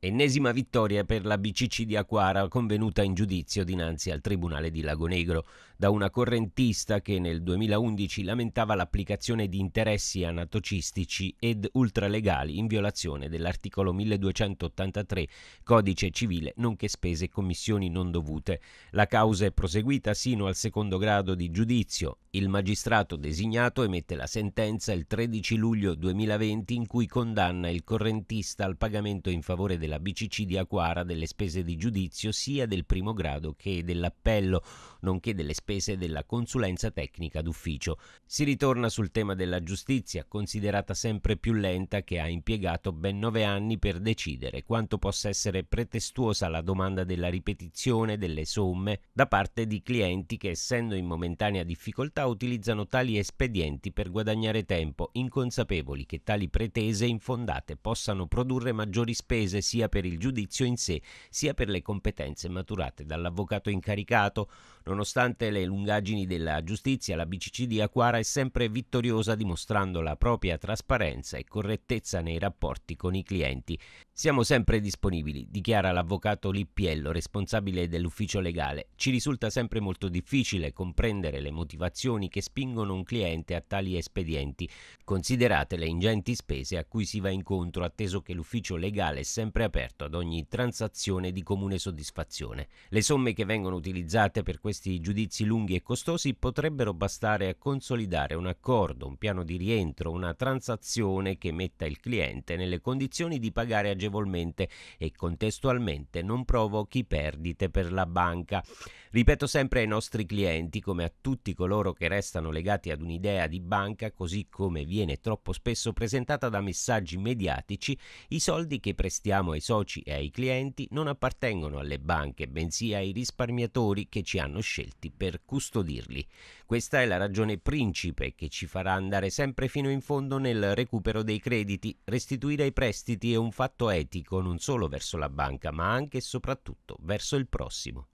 Ennesima vittoria per la BCC di Aquara convenuta in giudizio dinanzi al Tribunale di Lago Negro da una correntista che nel 2011 lamentava l'applicazione di interessi anatocistici ed ultralegali in violazione dell'articolo 1283 Codice Civile nonché spese e commissioni non dovute. La causa è proseguita sino al secondo grado di giudizio. Il magistrato designato emette la sentenza il 13 luglio 2020 in cui condanna il correntista al pagamento in favore del della BCC di Aquara delle spese di giudizio sia del primo grado che dell'appello, nonché delle spese della consulenza tecnica d'ufficio. Si ritorna sul tema della giustizia, considerata sempre più lenta, che ha impiegato ben nove anni per decidere quanto possa essere pretestuosa la domanda della ripetizione delle somme da parte di clienti che, essendo in momentanea difficoltà, utilizzano tali espedienti per guadagnare tempo, inconsapevoli che tali pretese infondate possano produrre maggiori spese sia sia per il giudizio in sé, sia per le competenze maturate dall'avvocato incaricato. Nonostante le lungaggini della giustizia, la BCC di Aquara è sempre vittoriosa dimostrando la propria trasparenza e correttezza nei rapporti con i clienti. Siamo sempre disponibili, dichiara l'avvocato Lippiello, responsabile dell'ufficio legale. Ci risulta sempre molto difficile comprendere le motivazioni che spingono un cliente a tali espedienti, considerate le ingenti spese a cui si va incontro, atteso che l'ufficio legale è sempre aperto ad ogni transazione di comune soddisfazione. Le somme che vengono utilizzate per questi giudizi lunghi e costosi potrebbero bastare a consolidare un accordo, un piano di rientro, una transazione che metta il cliente nelle condizioni di pagare agevolmente e contestualmente non provochi perdite per la banca. Ripeto sempre ai nostri clienti, come a tutti coloro che restano legati ad un'idea di banca, così come viene troppo spesso presentata da messaggi mediatici, i soldi che prestiamo ai ai soci e ai clienti non appartengono alle banche, bensì ai risparmiatori che ci hanno scelti per custodirli. Questa è la ragione principe che ci farà andare sempre fino in fondo nel recupero dei crediti. Restituire i prestiti è un fatto etico non solo verso la banca, ma anche e soprattutto verso il prossimo.